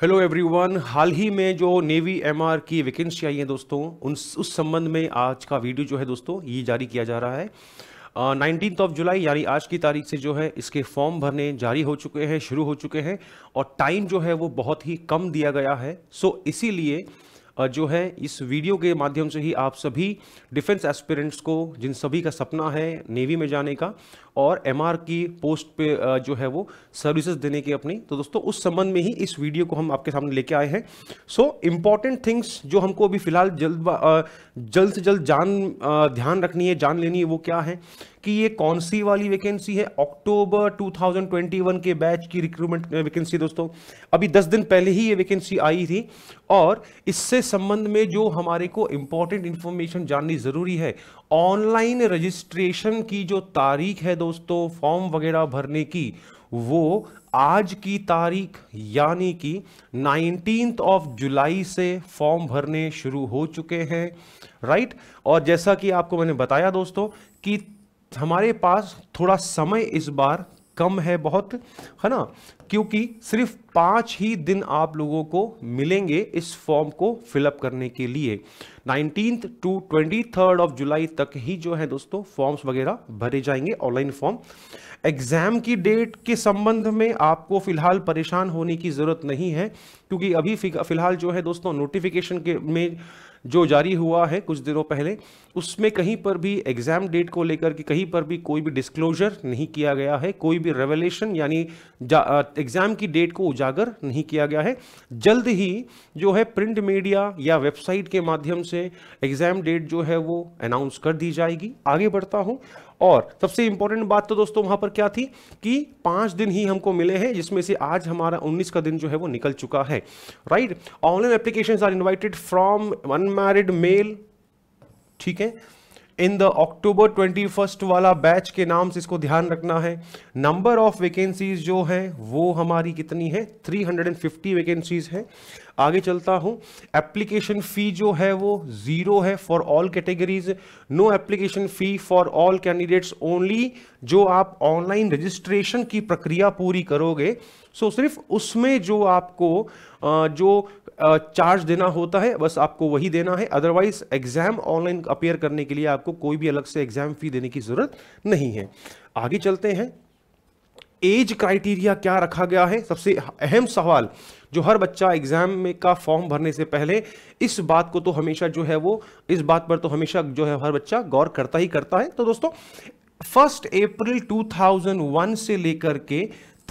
hello everyone हाल ही में जो नेवी एमआर की वैकेंसी आई है दोस्तों उन उस संबंध में आज का वीडियो जो है दोस्तों ये जारी किया जा रहा है नाइनटीन ऑफ जुलाई यानी आज की तारीख से जो है इसके फॉर्म भरने जारी हो चुके हैं शुरू हो चुके हैं और टाइम जो है वो बहुत ही कम दिया गया है सो so, इसीलिए जो है इस वीडियो के माध्यम से ही आप सभी डिफेंस एस्पिरेंट्स को जिन सभी का सपना है नेवी में जाने का और एम की पोस्ट पे जो है वो सर्विसेज देने की अपनी तो दोस्तों उस संबंध में ही इस वीडियो को हम आपके सामने लेके आए हैं सो इम्पॉर्टेंट थिंग्स जो हमको अभी फिलहाल जल्द जल्द से जल्द जान ध्यान रखनी है जान लेनी है वो क्या है कि ये कौन सी वाली वैकेंसी है अक्टूबर 2021 के बैच की रिक्रूटमेंट वैकेंसी दोस्तों अभी 10 दिन पहले ही ये वैकेंसी आई थी और इससे संबंध में जो हमारे को इम्पॉर्टेंट इन्फॉर्मेशन जाननी ज़रूरी है ऑनलाइन रजिस्ट्रेशन की जो तारीख है दोस्तों फॉर्म वगैरह भरने की वो आज की तारीख यानी कि नाइनटीन ऑफ जुलाई से फॉर्म भरने शुरू हो चुके हैं राइट और जैसा कि आपको मैंने बताया दोस्तों कि हमारे पास थोड़ा समय इस बार कम है बहुत है ना क्योंकि सिर्फ पाँच ही दिन आप लोगों को मिलेंगे इस फॉर्म को फिलअप करने के लिए nineteen to twenty third of July तक ही जो है दोस्तों फॉर्म्स वगैरह भरे जाएंगे ऑनलाइन फॉर्म एग्जाम की डेट के संबंध में आपको फिलहाल परेशान होने की ज़रूरत नहीं है क्योंकि अभी फिलहाल जो है दोस्तों नोटिफिकेशन के में जो जारी हुआ है कुछ दिनों पहले उसमें कहीं पर भी एग्ज़ाम डेट को लेकर के कहीं पर भी कोई भी डिस्क्लोजर नहीं किया गया है कोई भी रेवलेशन यानी एग्ज़ाम की डेट को उजागर नहीं किया गया है जल्द ही जो है प्रिंट मीडिया या वेबसाइट के माध्यम से एग्ज़ाम डेट जो है वो अनाउंस कर दी जाएगी आगे बढ़ता हूँ और सबसे इंपॉर्टेंट बात तो दोस्तों वहां पर क्या थी कि पांच दिन ही हमको मिले हैं जिसमें से आज हमारा 19 का दिन जो है वो निकल चुका है right online application are invited from unmarried male ठीक है in the October twenty first वाला बैच के नाम से इसको ध्यान रखना है नंबर ऑफ वैकेंसीज जो हैं वो हमारी कितनी है 350 वैकेंसीज हैं आगे चलता हूं एप्लीकेशन फ़ी जो है वो ज़ीरो है for all categories no application fee for all candidates only जो आप ऑनलाइन रजिस्ट्रेशन की प्रक्रिया पूरी करोगे सो so, सिर्फ उसमें जो आपको जो चार्ज देना होता है बस आपको वही देना है अदरवाइज एग्जाम ऑनलाइन अपेयर करने के लिए आपको कोई भी अलग से एग्जाम फी देने की ज़रूरत नहीं है आगे चलते हैं एज क्राइटेरिया क्या रखा गया है सबसे अहम सवाल जो हर बच्चा एग्ज़ाम में का फॉर्म भरने से पहले इस बात को तो हमेशा जो है वो इस बात पर तो हमेशा जो है हर बच्चा गौर करता ही करता है तो दोस्तों फर्स्ट अप्रैल 2001 से लेकर के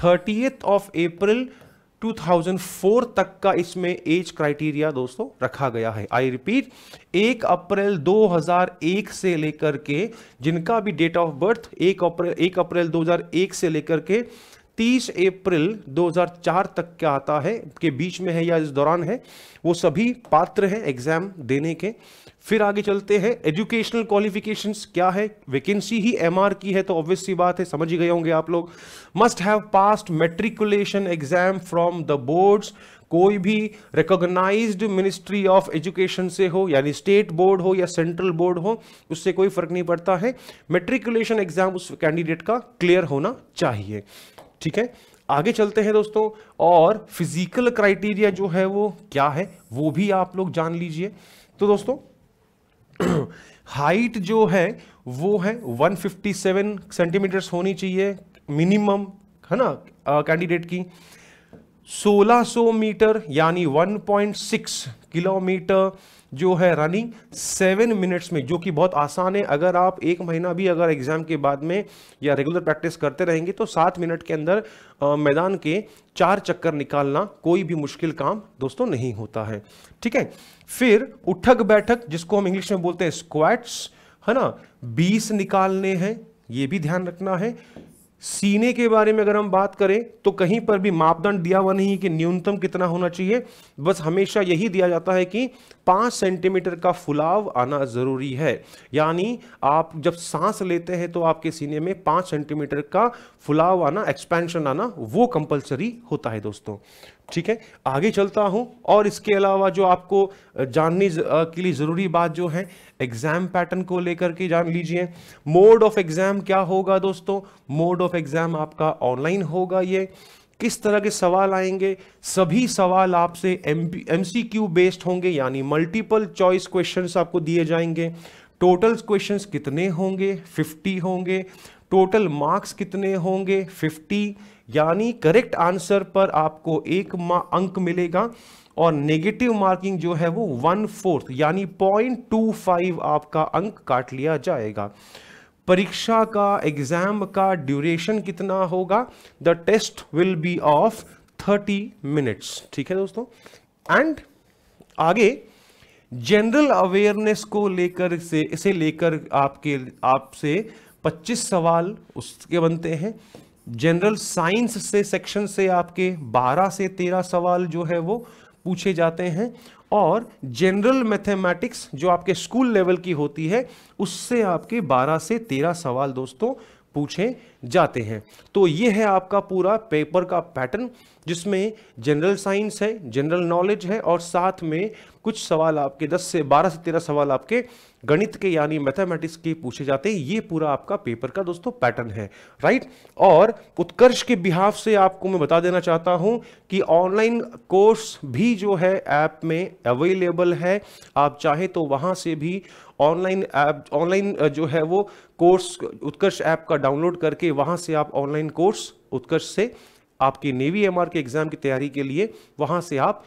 थर्टी ऑफ अप्रैल 2004 तक का इसमें एज क्राइटेरिया दोस्तों रखा गया है आई रिपीट एक अप्रैल 2001 से लेकर के जिनका भी डेट ऑफ बर्थ एक अप्रैल एक अप्रैल 2001 से लेकर के 30 अप्रैल 2004 तक क्या आता है के बीच में है या इस दौरान है वो सभी पात्र हैं एग्जाम देने के फिर आगे चलते हैं एजुकेशनल क्वालिफिकेशंस क्या है वैकेंसी ही एमआर की है तो ऑब्वियस सी बात है समझ ही गए होंगे आप लोग must have passed matriculation exam from the boards कोई भी रिकॉग्नाइज्ड मिनिस्ट्री ऑफ एजुकेशन से हो यानी स्टेट बोर्ड हो या सेंट्रल बोर्ड हो उससे कोई फर्क नहीं पड़ता है मेट्रिकुलेशन एग्जाम उस कैंडिडेट का क्लियर होना चाहिए ठीक है आगे चलते हैं दोस्तों और फिजिकल क्राइटेरिया जो है वो क्या है वो भी आप लोग जान लीजिए तो दोस्तों हाइट जो है वो है 157 सेंटीमीटर्स होनी चाहिए मिनिमम है ना कैंडिडेट की 1600 मीटर यानी 1.6 किलोमीटर जो है रनिंग सेवन मिनट्स में जो कि बहुत आसान है अगर आप एक महीना भी अगर एग्ज़ाम के बाद में या रेगुलर प्रैक्टिस करते रहेंगे तो सात मिनट के अंदर आ, मैदान के चार चक्कर निकालना कोई भी मुश्किल काम दोस्तों नहीं होता है ठीक है फिर उठक बैठक जिसको हम इंग्लिश में बोलते हैं स्क्वाट्स है ना बीस निकालने हैं ये भी ध्यान रखना है सीने के बारे में अगर हम बात करें तो कहीं पर भी मापदंड दिया हुआ नहीं कि न्यूनतम कितना होना चाहिए बस हमेशा यही दिया जाता है कि पाँच सेंटीमीटर का फुलाव आना ज़रूरी है यानी आप जब सांस लेते हैं तो आपके सीने में पाँच सेंटीमीटर का फुलाव आना एक्सपेंशन आना वो कंपलसरी होता है दोस्तों ठीक है आगे चलता हूं और इसके अलावा जो आपको जानने के लिए ज़रूरी बात जो है एग्ज़ाम पैटर्न को लेकर के जान लीजिए मोड ऑफ एग्ज़ाम क्या होगा दोस्तों मोड ऑफ एग्ज़ाम आपका ऑनलाइन होगा ये किस तरह के सवाल आएंगे सभी सवाल आपसे एम सी क्यू बेस्ड होंगे यानी मल्टीपल चॉइस क्वेश्चंस आपको दिए जाएंगे टोटल क्वेश्चंस कितने होंगे 50 होंगे टोटल मार्क्स कितने होंगे फिफ्टी यानी करेक्ट आंसर पर आपको एक अंक मिलेगा और नेगेटिव मार्किंग जो है वो वन फोर्थ यानी पॉइंट टू फाइव आपका अंक काट लिया जाएगा परीक्षा का एग्जाम का ड्यूरेशन कितना होगा the test will be of thirty minutes ठीक है दोस्तों एंड आगे जनरल अवेयरनेस को लेकर से इसे लेकर आपके आपसे 25 सवाल उसके बनते हैं जनरल साइंस से सेक्शन से आपके 12 से 13 सवाल जो है वो पूछे जाते हैं और जनरल मैथमेटिक्स जो आपके स्कूल लेवल की होती है उससे आपके 12 से 13 सवाल दोस्तों पूछे जाते हैं तो ये है आपका पूरा पेपर का पैटर्न जिसमें जनरल साइंस है जनरल नॉलेज है और साथ में कुछ सवाल आपके 10 से 12 से 13 सवाल आपके गणित के यानी मैथमेटिक्स के पूछे जाते हैं ये पूरा आपका पेपर का दोस्तों पैटर्न है राइट और उत्कर्ष के बिहाफ से आपको मैं बता देना चाहता हूँ कि ऑनलाइन कोर्स भी जो है ऐप में अवेलेबल है आप चाहे तो वहाँ से भी ऑनलाइन ऐप ऑनलाइन जो है वो कोर्स उत्कर्ष ऐप का डाउनलोड करके वहाँ से आप ऑनलाइन कोर्स उत्कर्ष से आपकी नेवी एम के एग्ज़ाम की तैयारी के लिए वहाँ से आप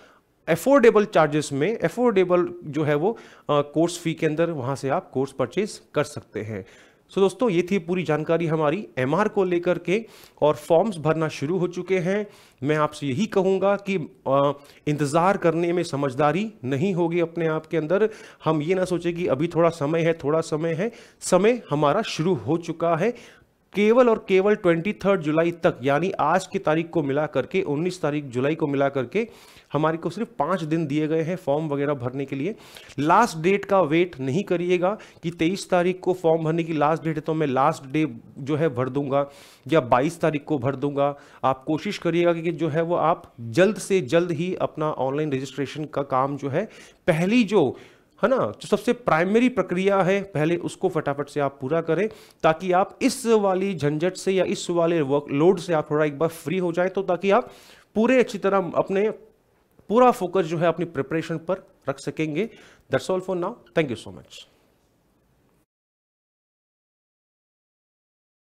एफोर्डेबल चार्जेस में एफोर्डेबल जो है वो कोर्स फी के अंदर वहाँ से आप कोर्स परचेज कर सकते हैं सो so, दोस्तों ये थी पूरी जानकारी हमारी एम को लेकर के और फॉर्म्स भरना शुरू हो चुके हैं मैं आपसे यही कहूँगा कि आ, इंतज़ार करने में समझदारी नहीं होगी अपने आप के अंदर हम ये ना सोचें कि अभी थोड़ा समय है थोड़ा समय है समय हमारा शुरू हो चुका है केवल और केवल 23 जुलाई तक यानी आज की तारीख को मिला करके 19 तारीख जुलाई को मिला करके हमारे को सिर्फ पाँच दिन दिए गए हैं फॉर्म वगैरह भरने के लिए लास्ट डेट का वेट नहीं करिएगा कि 23 तारीख को फॉर्म भरने की लास्ट डेट है तो मैं लास्ट डे जो है भर दूंगा या 22 तारीख को भर दूंगा आप कोशिश करिएगा कि जो है वो आप जल्द से जल्द ही अपना ऑनलाइन रजिस्ट्रेशन का काम जो है पहली जो है ना जो सबसे प्राइमरी प्रक्रिया है पहले उसको फटाफट से आप पूरा करें ताकि आप इस वाली झंझट से या इस वाले वर्कलोड से आप थोड़ा एक बार फ्री हो जाए तो ताकि आप पूरे अच्छी तरह अपने पूरा फोकस जो है अपनी प्रिपरेशन पर रख सकेंगे that's all for now thank you so much